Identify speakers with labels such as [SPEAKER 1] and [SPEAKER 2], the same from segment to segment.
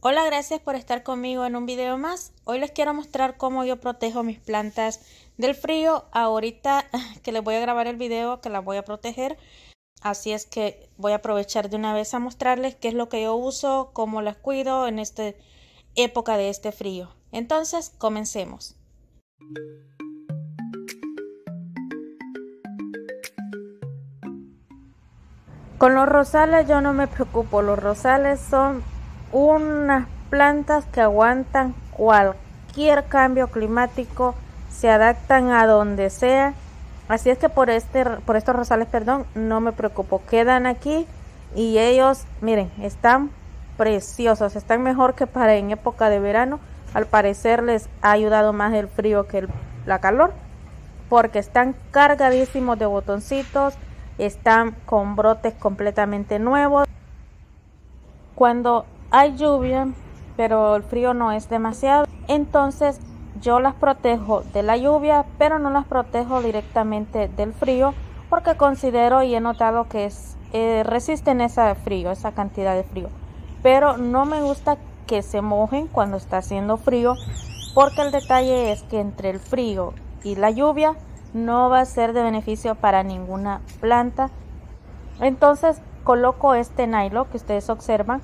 [SPEAKER 1] Hola, gracias por estar conmigo en un video más. Hoy les quiero mostrar cómo yo protejo mis plantas del frío. Ahorita que les voy a grabar el video que las voy a proteger. Así es que voy a aprovechar de una vez a mostrarles qué es lo que yo uso, cómo las cuido en esta época de este frío. Entonces, comencemos. Con los rosales yo no me preocupo, los rosales son unas plantas que aguantan cualquier cambio climático, se adaptan a donde sea. Así es que por este por estos rosales, perdón, no me preocupo, quedan aquí y ellos, miren, están preciosos, están mejor que para en época de verano. Al parecer les ha ayudado más el frío que la calor, porque están cargadísimos de botoncitos, están con brotes completamente nuevos. Cuando hay lluvia, pero el frío no es demasiado. Entonces yo las protejo de la lluvia, pero no las protejo directamente del frío, porque considero y he notado que eh, resisten ese frío, esa cantidad de frío. Pero no me gusta que se mojen cuando está haciendo frío, porque el detalle es que entre el frío y la lluvia no va a ser de beneficio para ninguna planta. Entonces coloco este nylon que ustedes observan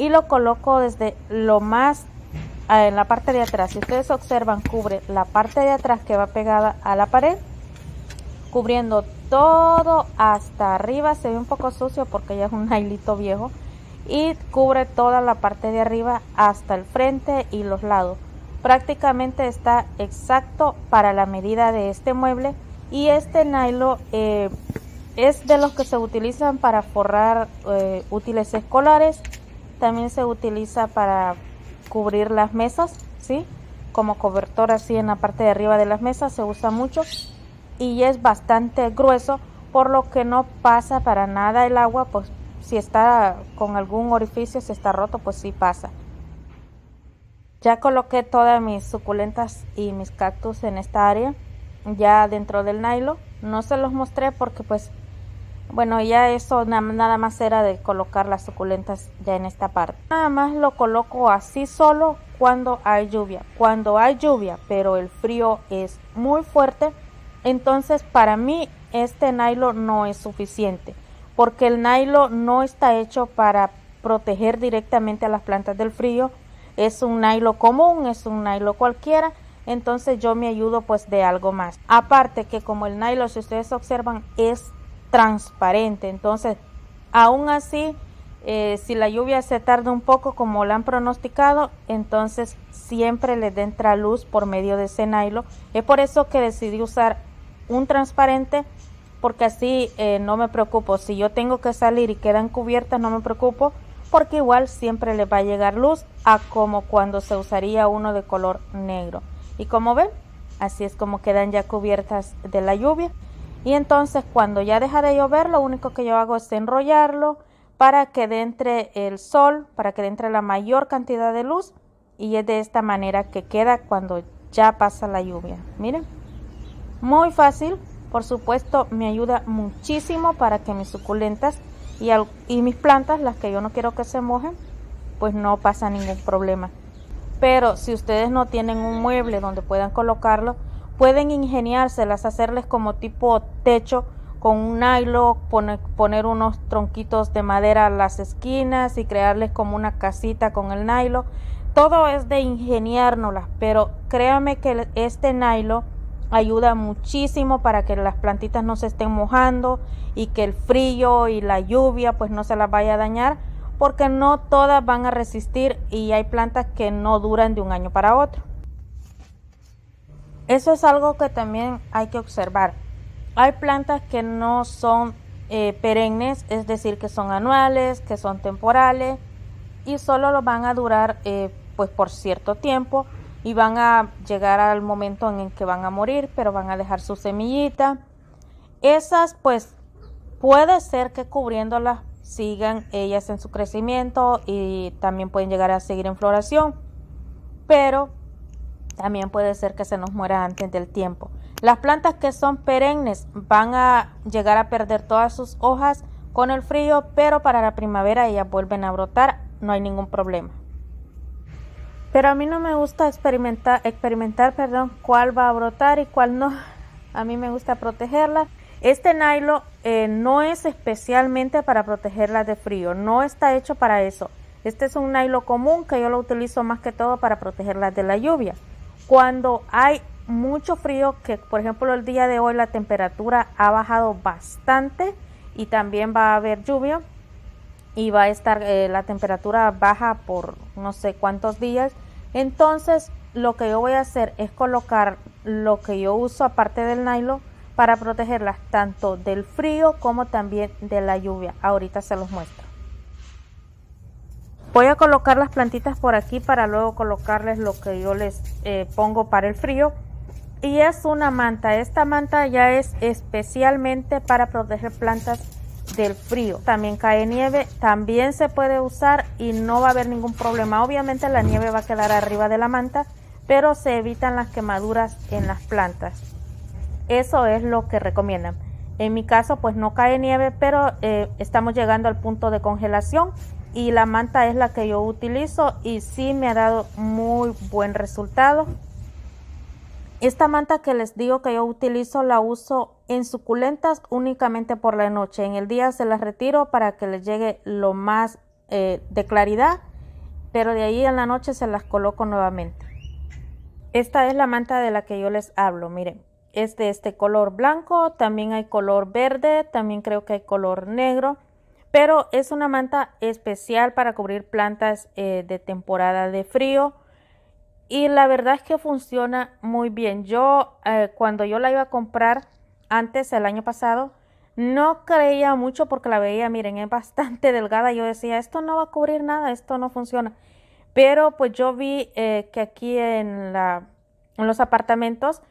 [SPEAKER 1] y lo coloco desde lo más ah, en la parte de atrás. Si ustedes observan, cubre la parte de atrás que va pegada a la pared, cubriendo todo hasta arriba. Se ve un poco sucio porque ya es un nailito viejo. Y cubre toda la parte de arriba hasta el frente y los lados. Prácticamente está exacto para la medida de este mueble. Y este nylon eh, es de los que se utilizan para forrar eh, útiles escolares también se utiliza para cubrir las mesas, ¿sí? Como cobertor así en la parte de arriba de las mesas se usa mucho y es bastante grueso, por lo que no pasa para nada el agua, pues si está con algún orificio, si está roto, pues sí pasa. Ya coloqué todas mis suculentas y mis cactus en esta área, ya dentro del nylon. No se los mostré porque pues bueno, ya eso nada más era de colocar las suculentas ya en esta parte. Nada más lo coloco así solo cuando hay lluvia. Cuando hay lluvia, pero el frío es muy fuerte, entonces para mí este nylon no es suficiente, porque el nylon no está hecho para proteger directamente a las plantas del frío. Es un nylon común, es un nylon cualquiera, entonces yo me ayudo pues de algo más. Aparte que como el nylon, si ustedes observan, es transparente. Entonces, aún así, eh, si la lluvia se tarda un poco como la han pronosticado, entonces siempre le entra luz por medio de ese nylon. Es por eso que decidí usar un transparente porque así eh, no me preocupo. Si yo tengo que salir y quedan cubiertas, no me preocupo porque igual siempre le va a llegar luz a como cuando se usaría uno de color negro. Y como ven, así es como quedan ya cubiertas de la lluvia. Y entonces cuando ya deja de llover, lo único que yo hago es enrollarlo para que de entre el sol, para que entre la mayor cantidad de luz y es de esta manera que queda cuando ya pasa la lluvia. Miren, muy fácil, por supuesto me ayuda muchísimo para que mis suculentas y, y mis plantas, las que yo no quiero que se mojen, pues no pasa ningún problema. Pero si ustedes no tienen un mueble donde puedan colocarlo, pueden ingeniárselas, hacerles como tipo techo con un nylon, poner, unos tronquitos de madera a las esquinas y crearles como una casita con el nylon. Todo es de ingeniárnoslas, pero créame que este nylon ayuda muchísimo para que las plantitas no se estén mojando y que el frío y la lluvia pues no se las vaya a dañar porque no todas van a resistir y hay plantas que no duran de un año para otro. Eso es algo que también hay que observar. Hay plantas que no son eh, perennes, es decir, que son anuales, que son temporales y solo lo van a durar eh, pues por cierto tiempo y van a llegar al momento en el que van a morir, pero van a dejar su semillita. Esas pues puede ser que cubriéndolas sigan ellas en su crecimiento y también pueden llegar a seguir en floración, pero también puede ser que se nos muera antes del tiempo. Las plantas que son perennes van a llegar a perder todas sus hojas con el frío, pero para la primavera ellas vuelven a brotar, no hay ningún problema. Pero a mí no me gusta experimentar, experimentar perdón, cuál va a brotar y cuál no. A mí me gusta protegerla. Este nylon eh, no es especialmente para protegerla de frío, no está hecho para eso. Este es un nylon común que yo lo utilizo más que todo para protegerla de la lluvia. Cuando hay mucho frío, que por ejemplo el día de hoy la temperatura ha bajado bastante y también va a haber lluvia y va a estar eh, la temperatura baja por no sé cuántos días, entonces lo que yo voy a hacer es colocar lo que yo uso aparte del nylon para protegerlas tanto del frío como también de la lluvia. Ahorita se los muestro. Voy a colocar las plantitas por aquí para luego colocarles lo que yo les eh, pongo para el frío. Y es una manta. Esta manta ya es especialmente para proteger plantas del frío. También cae nieve, también se puede usar y no va a haber ningún problema. Obviamente la nieve va a quedar arriba de la manta, pero se evitan las quemaduras en las plantas. Eso es lo que recomiendan. En mi caso, pues no cae nieve, pero eh, estamos llegando al punto de congelación y la manta es la que yo utilizo y sí me ha dado muy buen resultado. Esta manta que les digo que yo utilizo la uso en suculentas únicamente por la noche. En el día se las retiro para que les llegue lo más eh, de claridad, pero de ahí en la noche se las coloco nuevamente. Esta es la manta de la que yo les hablo, miren. Es de este color blanco, también hay color verde, también creo que hay color negro pero es una manta especial para cubrir plantas eh, de temporada de frío y la verdad es que funciona muy bien. Yo eh, cuando yo la iba a comprar antes el año pasado no creía mucho porque la veía, miren, es bastante delgada. Yo decía, esto no va a cubrir nada, esto no funciona. Pero pues yo vi eh, que aquí en, en los apartamentos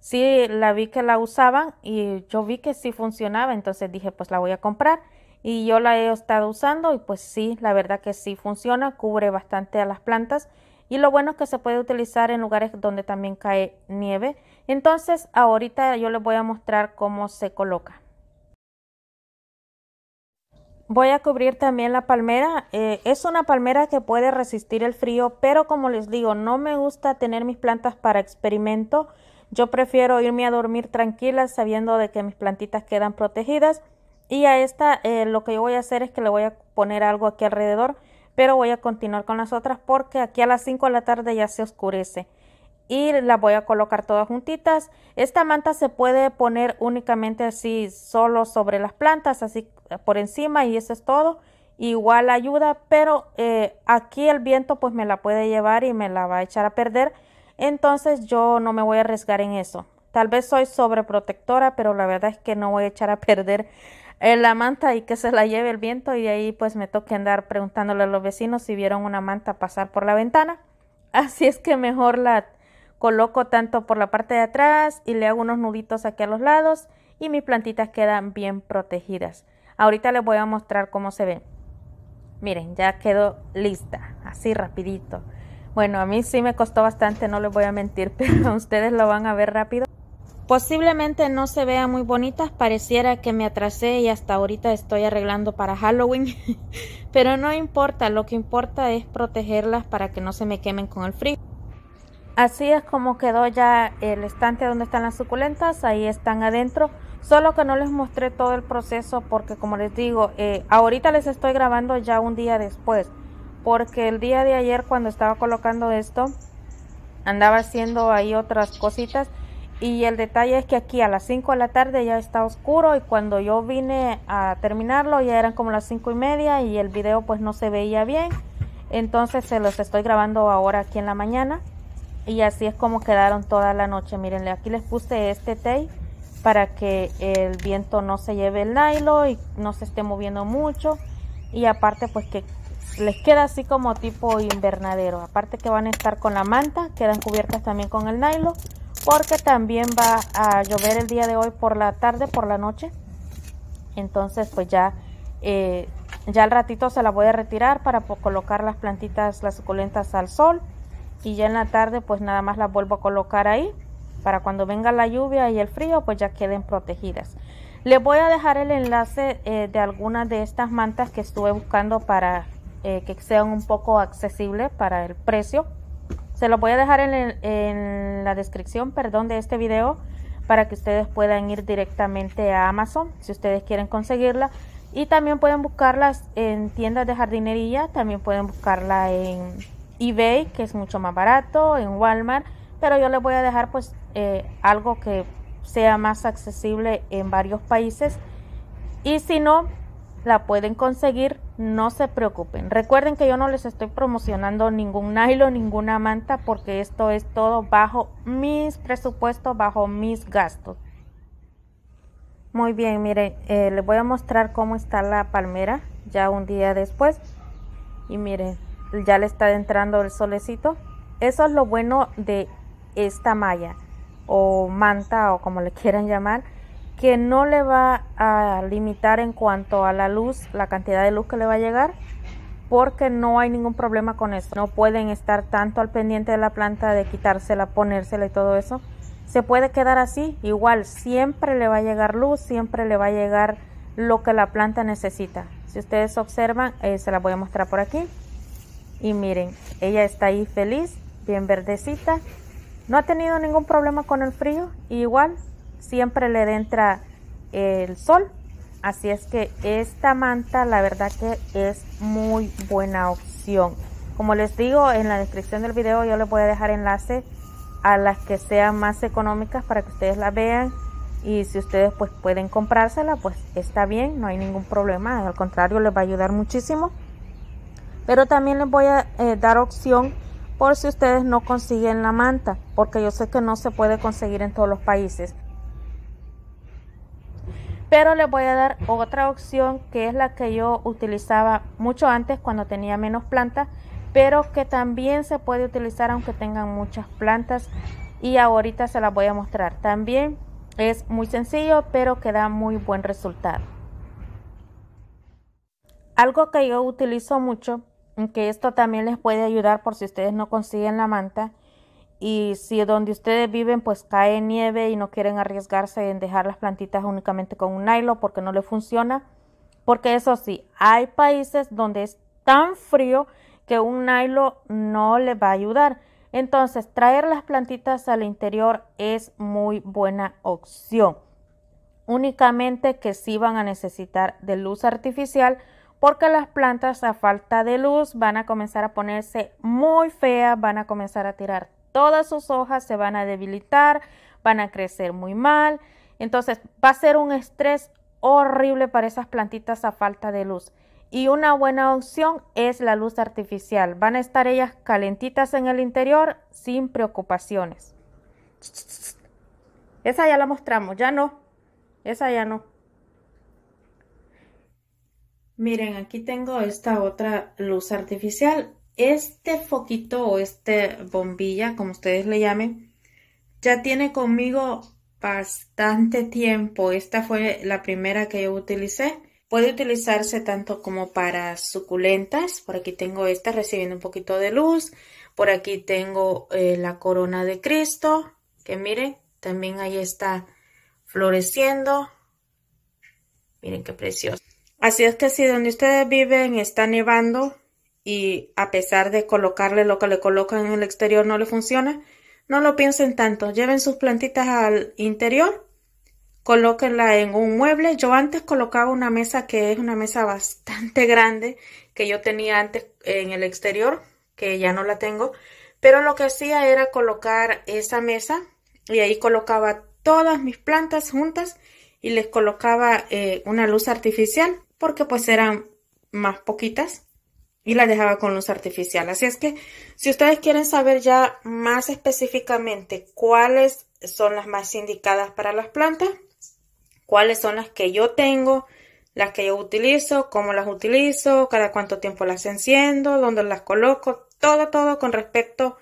[SPEAKER 1] sí la vi que la usaban y yo vi que sí funcionaba. Entonces dije, pues la voy a comprar y yo la he estado usando y pues sí, la verdad que sí funciona, cubre bastante a las plantas y lo bueno es que se puede utilizar en lugares donde también cae nieve. Entonces ahorita yo les voy a mostrar cómo se coloca. Voy a cubrir también la palmera. Eh, es una palmera que puede resistir el frío, pero como les digo, no me gusta tener mis plantas para experimento. Yo prefiero irme a dormir tranquila sabiendo de que mis plantitas quedan protegidas. Y a esta eh, lo que yo voy a hacer es que le voy a poner algo aquí alrededor, pero voy a continuar con las otras porque aquí a las 5 de la tarde ya se oscurece. Y las voy a colocar todas juntitas. Esta manta se puede poner únicamente así solo sobre las plantas, así eh, por encima y eso es todo. Igual ayuda, pero eh, aquí el viento pues me la puede llevar y me la va a echar a perder. Entonces yo no me voy a arriesgar en eso. Tal vez soy sobreprotectora, pero la verdad es que no voy a echar a perder la manta y que se la lleve el viento y ahí pues me toque andar preguntándole a los vecinos si vieron una manta pasar por la ventana. Así es que mejor la coloco tanto por la parte de atrás y le hago unos nuditos aquí a los lados y mis plantitas quedan bien protegidas. Ahorita les voy a mostrar cómo se ven. Miren, ya quedó lista, así rapidito. Bueno, a mí sí me costó bastante, no les voy a mentir, pero ustedes lo van a ver rápido. Posiblemente no se vean muy bonitas, pareciera que me atrasé y hasta ahorita estoy arreglando para Halloween, pero no importa, lo que importa es protegerlas para que no se me quemen con el frío. Así es como quedó ya el estante donde están las suculentas, ahí están adentro, solo que no les mostré todo el proceso porque como les digo, eh, ahorita les estoy grabando ya un día después, porque el día de ayer cuando estaba colocando esto, andaba haciendo ahí otras cositas y el detalle es que aquí a las 5 de la tarde ya está oscuro y cuando yo vine a terminarlo ya eran como las 5 y media y el video pues no se veía bien. Entonces se los estoy grabando ahora aquí en la mañana y así es como quedaron toda la noche. Miren, aquí les puse este tape para que el viento no se lleve el nylon y no se esté moviendo mucho y aparte pues que les queda así como tipo invernadero. Aparte que van a estar con la manta, quedan cubiertas también con el nylon porque también va a llover el día de hoy por la tarde, por la noche. Entonces pues ya, eh, ya al ratito se la voy a retirar para colocar las plantitas, las suculentas al sol. Y ya en la tarde pues nada más las vuelvo a colocar ahí para cuando venga la lluvia y el frío pues ya queden protegidas. Les voy a dejar el enlace eh, de algunas de estas mantas que estuve buscando para eh, que sean un poco accesibles para el precio se los voy a dejar en, la descripción, perdón, de este video para que ustedes puedan ir directamente a Amazon si ustedes quieren conseguirla. Y también pueden buscarlas en tiendas de jardinería, también pueden buscarla en eBay, que es mucho más barato, en Walmart, pero yo les voy a dejar pues eh, algo que sea más accesible en varios países. Y si no, la pueden conseguir, no se preocupen. Recuerden que yo no les estoy promocionando ningún nylon, ninguna manta, porque esto es todo bajo mis presupuestos, bajo mis gastos. Muy bien, miren, eh, les voy a mostrar cómo está la palmera ya un día después. Y miren, ya le está entrando el solecito. Eso es lo bueno de esta malla o manta o como le quieran llamar que no le va a limitar en cuanto a la luz, la cantidad de luz que le va a llegar, porque no hay ningún problema con eso. No pueden estar tanto al pendiente de la planta de quitársela, ponérsela y todo eso. Se puede quedar así, igual, siempre le va a llegar luz, siempre le va a llegar lo que la planta necesita. Si ustedes observan, eh, se la voy a mostrar por aquí. Y miren, ella está ahí feliz, bien verdecita. No ha tenido ningún problema con el frío, igual siempre le entra el sol. Así es que esta manta la verdad que es muy buena opción. Como les digo, en la descripción del video yo les voy a dejar enlace a las que sean más económicas para que ustedes la vean y si ustedes pues pueden comprársela pues está bien, no hay ningún problema, al contrario les va a ayudar muchísimo. Pero también les voy a eh, dar opción por si ustedes no consiguen la manta, porque yo sé que no se puede conseguir en todos los países. Pero les voy a dar otra opción que es la que yo utilizaba mucho antes cuando tenía menos plantas, pero que también se puede utilizar aunque tengan muchas plantas y ahorita se las voy a mostrar. También es muy sencillo, pero que da muy buen resultado. Algo que yo utilizo mucho, que esto también les puede ayudar por si ustedes no consiguen la manta, y si donde ustedes viven pues cae nieve y no quieren arriesgarse en dejar las plantitas únicamente con un nylon porque no le funciona. Porque eso sí, hay países donde es tan frío que un nylon no le va a ayudar. Entonces, traer las plantitas al interior es muy buena opción. Únicamente que si van a necesitar de luz artificial porque las plantas a falta de luz van a comenzar a ponerse muy feas, van a comenzar a tirar todas sus hojas se van a debilitar, van a crecer muy mal. Entonces va a ser un estrés horrible para esas plantitas a falta de luz. Y una buena opción es la luz artificial. Van a estar ellas calentitas en el interior sin preocupaciones. Esa ya la mostramos, ya no. Esa ya no. Miren, aquí tengo esta otra luz artificial este foquito o este bombilla, como ustedes le llamen, ya tiene conmigo bastante tiempo. Esta fue la primera que yo utilicé. Puede utilizarse tanto como para suculentas. Por aquí tengo esta recibiendo un poquito de luz. Por aquí tengo eh, la corona de Cristo, que miren, también ahí está floreciendo. Miren qué precioso. Así es que si donde ustedes viven está nevando, y a pesar de colocarle lo que le colocan en el exterior no le funciona, no lo piensen tanto, lleven sus plantitas al interior, colóquenla en un mueble. Yo antes colocaba una mesa que es una mesa bastante grande que yo tenía antes en el exterior, que ya no la tengo, pero lo que hacía era colocar esa mesa y ahí colocaba todas mis plantas juntas y les colocaba eh, una luz artificial porque pues eran más poquitas y la dejaba con luz artificial. Así es que si ustedes quieren saber ya más específicamente cuáles son las más indicadas para las plantas, cuáles son las que yo tengo, las que yo utilizo, cómo las utilizo, cada cuánto tiempo las enciendo, dónde las coloco, todo, todo con respecto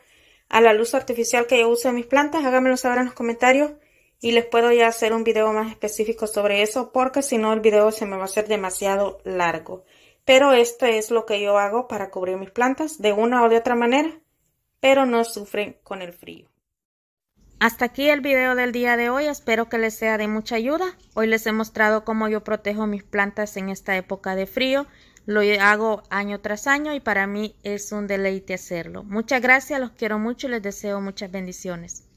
[SPEAKER 1] a la luz artificial que yo uso en mis plantas, háganmelo saber en los comentarios y les puedo ya hacer un video más específico sobre eso porque si no el video se me va a hacer demasiado largo. Pero esto es lo que yo hago para cubrir mis plantas de una o de otra manera, pero no sufren con el frío. Hasta aquí el video del día de hoy, espero que les sea de mucha ayuda. Hoy les he mostrado cómo yo protejo mis plantas en esta época de frío. Lo hago año tras año y para mí es un deleite hacerlo. Muchas gracias, los quiero mucho y les deseo muchas bendiciones.